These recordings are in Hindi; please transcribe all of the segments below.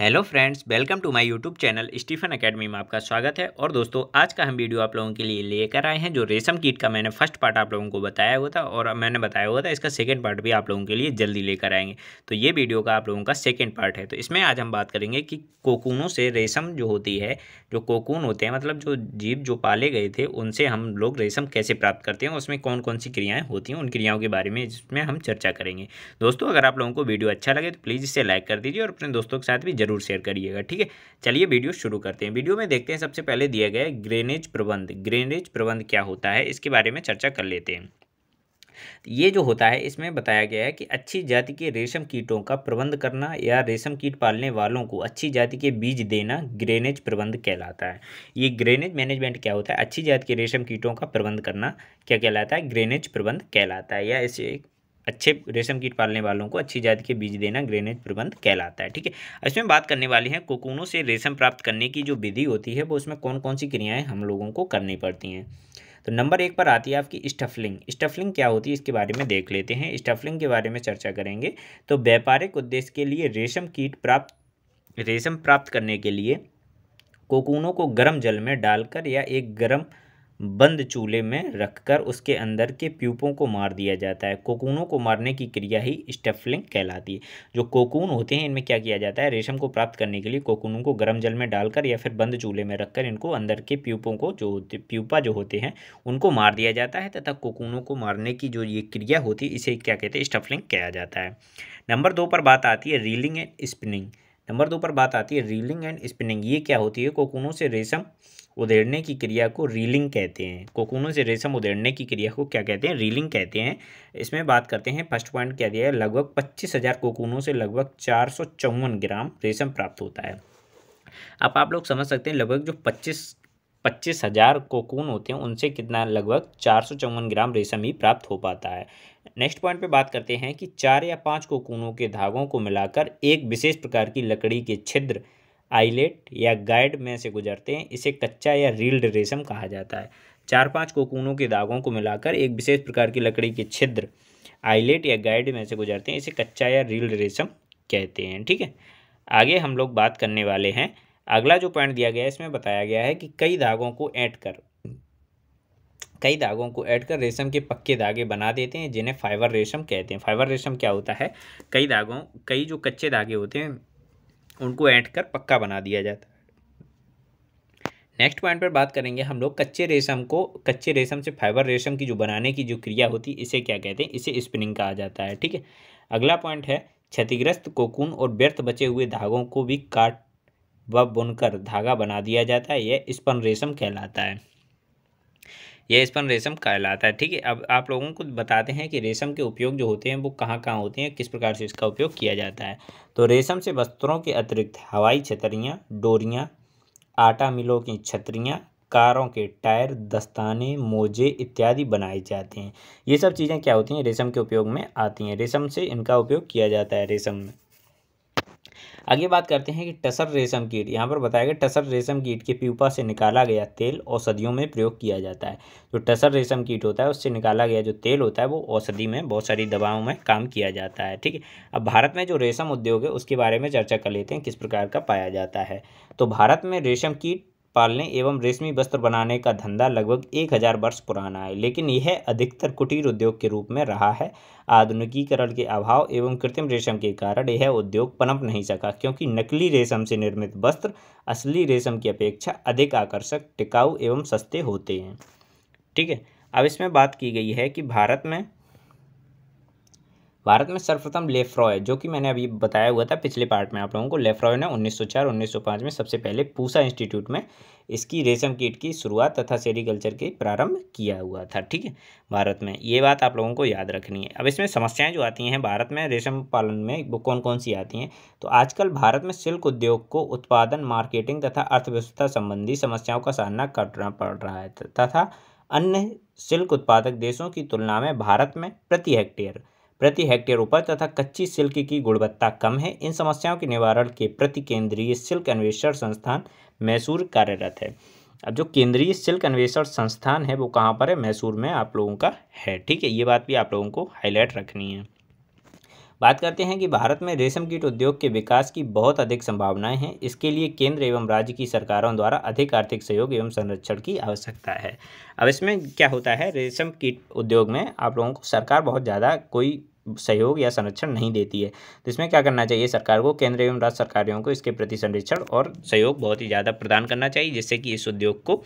hello friends welcome to my YouTube channel Stephen academy में आपका स्वागत है और दोस्तों आज का हम वीडियो आप लोगों के लिए लेकर आए हैं जो रेशम कीट का मैंने फर्स्ट पार्ट आप लोगों को बताया हुआ था और मैंने बताया हुआ था इसका सेकंड पार्ट भी आप लोगों के लिए जल्दी लेकर आएंगे तो ये वीडियो का आप लोगों का सेकेंड पार्ट है तो इसमें आज हम बात करेंगे कि कोकूनों से रेशम जो होती है जो कोकून होते हैं मतलब जो जीव जो पाले गए थे उनसे हम लोग रेशम कैसे प्राप्त करते हैं उसमें कौन कौन सी क्रियाएँ होती हैं उन क्रियाओं के बारे में इसमें हम चर्चा करेंगे दोस्तों अगर आप लोगों को वीडियो अच्छा लगे तो प्लीज़ इसे लाइक कर दीजिए और अपने दोस्तों के साथ भी जरूर शेयर करिएगा ठीक है चलिए वीडियो शुरू करते हैं वीडियो में देखते हैं सबसे पहले दिया गया ग्रेनेज प्रबंध ग्रेनेज प्रबंध क्या होता है इसके बारे में चर्चा कर लेते हैं ये जो होता है इसमें बताया गया है कि अच्छी जाति के रेशम कीटों का प्रबंध करना या रेशम कीट पालने वालों को अच्छी जाति के बीज देना ग्रेनेज प्रबंध कहलाता है ये ग्रेनेज मैनेजमेंट क्या होता है अच्छी जाति के रेशम कीटों का प्रबंध करना क्या कहलाता है ग्रेनेज प्रबंध कहलाता है या इसे अच्छे रेशम कीट पालने वालों को अच्छी जाति के बीज देना ग्रेनेज प्रबंध कहलाता है ठीक है इसमें बात करने वाली है कोकूनों से रेशम प्राप्त करने की जो विधि होती है वो उसमें कौन कौन सी क्रियाएँ हम लोगों को करनी पड़ती हैं तो नंबर एक पर आती है आपकी स्टफलिंग स्टफलिंग क्या होती है इसके बारे में देख लेते हैं स्टफलिंग के बारे में चर्चा करेंगे तो व्यापारिक उद्देश्य के लिए रेशम कीट प्राप्त रेशम प्राप्त करने के लिए कोकूनों को गर्म जल में डालकर या एक गर्म बंद चूल्हे में रखकर उसके अंदर के प्यूपों को मार दिया जाता है कोकूनों को मारने की क्रिया ही स्टफलिंग कहलाती है जो कोकून होते हैं इनमें क्या किया जाता है रेशम को प्राप्त करने के लिए कोकूनों को गर्म जल में डालकर या फिर बंद चूल्हे में रखकर इनको अंदर के प्यूपों को जो होते प्यूपा जो होते हैं उनको मार दिया जाता है तथा कोकूनों को मारने की जो ये क्रिया होती है इसे क्या कहते हैं स्टफलिंग कहा जाता है नंबर दो पर बात आती है रीलिंग एंड स्पिनिंग नंबर दो पर बात आती है रीलिंग एंड स्पिनिंग ये क्या होती है कोकूनों से रेशम उधेड़ने की क्रिया को रीलिंग कहते हैं कोकूनों से रेशम उधेड़ने की क्रिया को क्या कहते हैं रीलिंग कहते हैं इसमें बात करते हैं फर्स्ट पॉइंट क्या दिया है लगभग पच्चीस हज़ार कोकुनों से लगभग चार सौ चौवन ग्राम रेशम प्राप्त होता है अब आप लोग समझ सकते हैं लगभग जो पच्चीस पच्चीस हज़ार कोकून होते हैं उनसे कितना लगभग चार सौ चौवन ग्राम रेशम ही प्राप्त हो पाता है नेक्स्ट पॉइंट पे बात करते हैं कि चार या पांच कोकूनों के धागों को मिलाकर एक विशेष प्रकार की लकड़ी के छिद्र आइलेट या गाइड में से गुजरते हैं इसे कच्चा या रील्ड रेशम कहा जाता है चार पाँच कोकूनों के धागों को मिलाकर एक विशेष प्रकार की लकड़ी के छिद्र आइलेट या गाइड में से गुजरते हैं इसे कच्चा या रील्ड रेशम कहते हैं ठीक है आगे हम लोग बात करने वाले हैं अगला जो पॉइंट दिया गया है इसमें बताया गया है कि कई धागों को ऐड कर कई धागों को ऐड कर रेशम के पक्के धागे बना देते हैं जिन्हें फाइबर रेशम कहते हैं फाइबर रेशम क्या होता है कई धागों कई जो कच्चे धागे होते हैं उनको ऐड कर पक्का बना दिया जाता है नेक्स्ट पॉइंट पर बात करेंगे हम लोग कच्चे रेशम को कच्चे रेशम से फाइबर रेशम की जो बनाने की जो क्रिया होती है इसे क्या कहते हैं इसे स्पिनिंग कहा जाता है ठीक है अगला पॉइंट है क्षतिग्रस्त कोकून और व्यर्थ बचे हुए धागों को भी काट व बुनकर धागा बना दिया जाता है यह स्पन रेशम कहलाता है यह स्पन रेशम कहलाता है ठीक है अब आप लोगों को बताते हैं कि रेशम के उपयोग जो होते हैं वो कहाँ कहाँ होते हैं किस प्रकार से इसका उपयोग किया जाता है तो रेशम से वस्त्रों के अतिरिक्त हवाई छतरियाँ डोरियाँ आटा मिलों की छतरियाँ कारों के टायर दस्ताने मोजे इत्यादि बनाए जाते हैं ये सब चीज़ें क्या होती हैं रेशम के उपयोग में आती हैं रेशम से इनका उपयोग किया जाता है रेशम में आगे बात करते हैं कि टसर रेशम कीट यहाँ पर बताया गया टसर रेशम कीट के प्यूपा से निकाला गया तेल औषधियों में प्रयोग किया जाता है जो टसर रेशम कीट होता है उससे निकाला गया जो तेल होता है वो औषधि में बहुत सारी दवाओं में काम किया जाता है ठीक है अब भारत में जो रेशम उद्योग है उसके बारे में चर्चा कर लेते हैं किस प्रकार का पाया जाता है तो भारत में रेशम कीट पालने एवं रेशमी वस्त्र बनाने का धंधा लगभग एक हजार वर्ष पुराना है लेकिन यह अधिकतर कुटीर उद्योग के रूप में रहा है आधुनिकीकरण के अभाव एवं कृत्रिम रेशम के कारण यह उद्योग पनप नहीं सका क्योंकि नकली रेशम से निर्मित वस्त्र असली रेशम की अपेक्षा अधिक आकर्षक टिकाऊ एवं सस्ते होते हैं ठीक है अब इसमें बात की गई है कि भारत में भारत में सर्वप्रथम लेफ्रॉय जो कि मैंने अभी बताया हुआ था पिछले पार्ट में आप लोगों को लेफ्रॉय ने 1904 1905 में सबसे पहले पूसा इंस्टीट्यूट में इसकी रेशम कीट की शुरुआत तथा सेरिकल्चर के प्रारंभ किया हुआ था ठीक है भारत में ये बात आप लोगों को याद रखनी है अब इसमें समस्याएं जो आती हैं भारत में रेशम पालन में वो कौन कौन सी आती हैं तो आजकल भारत में सिल्क उद्योग को उत्पादन मार्केटिंग तथा अर्थव्यवस्था संबंधी समस्याओं का सामना करना पड़ रहा है तथा अन्य सिल्क उत्पादक देशों की तुलना में भारत में प्रति हेक्टेयर प्रति हेक्टेयर उपज तथा कच्ची सिल्क की गुणवत्ता कम है इन समस्याओं के निवारण के प्रति केंद्रीय सिल्क अन्वेषण संस्थान मैसूर कार्यरत है अब जो केंद्रीय सिल्क अन्वेषण संस्थान है वो कहाँ पर है मैसूर में आप लोगों का है ठीक है ये बात भी आप लोगों को हाईलाइट रखनी है बात करते हैं कि भारत में रेशम कीट उद्योग के विकास की बहुत अधिक संभावनाएं हैं इसके लिए केंद्र एवं राज्य की सरकारों द्वारा अधिक आर्थिक सहयोग एवं संरक्षण की आवश्यकता है अब इसमें क्या होता है रेशम कीट उद्योग में आप लोगों को सरकार बहुत ज़्यादा कोई सहयोग या संरक्षण नहीं देती है तो इसमें क्या करना चाहिए सरकार को केंद्र एवं राज्य सरकारों को इसके प्रति संरक्षण और सहयोग बहुत ही ज़्यादा प्रदान करना चाहिए जिससे कि इस उद्योग को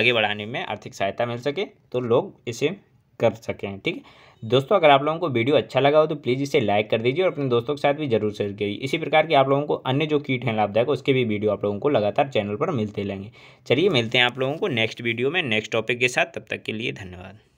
आगे बढ़ाने में आर्थिक सहायता मिल सके तो लोग इसे कर सकें ठीक है दोस्तों अगर आप लोगों को वीडियो अच्छा लगा हो तो प्लीज़ इसे लाइक कर दीजिए और अपने दोस्तों के साथ भी जरूर शेयर करिए इसी प्रकार के आप लोगों को अन्य जो कीट हैं लाभदायक उसके भी वीडियो आप लोगों को लगातार चैनल पर मिलते रहेंगे चलिए मिलते हैं आप लोगों को नेक्स्ट वीडियो में नेक्स्ट टॉपिक के साथ तब तक के लिए धन्यवाद